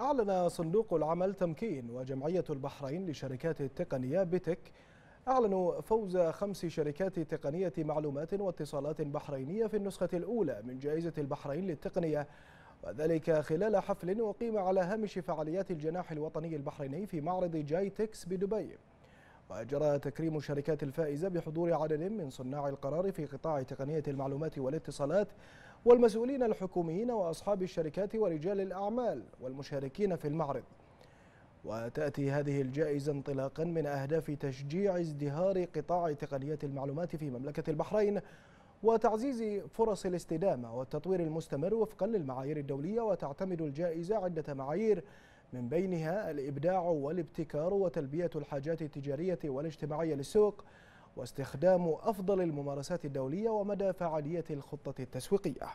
أعلن صندوق العمل تمكين وجمعية البحرين لشركات التقنية بتك أعلنوا فوز خمس شركات تقنية معلومات واتصالات بحرينية في النسخة الأولى من جائزة البحرين للتقنية وذلك خلال حفل أقيم على هامش فعاليات الجناح الوطني البحريني في معرض جاي تكس بدبي وجرى تكريم الشركات الفائزة بحضور عدد من صناع القرار في قطاع تقنية المعلومات والاتصالات والمسؤولين الحكوميين وأصحاب الشركات ورجال الأعمال والمشاركين في المعرض وتأتي هذه الجائزة انطلاقا من أهداف تشجيع ازدهار قطاع تقنية المعلومات في مملكة البحرين وتعزيز فرص الاستدامة والتطوير المستمر وفقا للمعايير الدولية وتعتمد الجائزة عدة معايير من بينها الإبداع والابتكار وتلبية الحاجات التجارية والاجتماعية للسوق واستخدام أفضل الممارسات الدولية ومدى فعالية الخطة التسويقية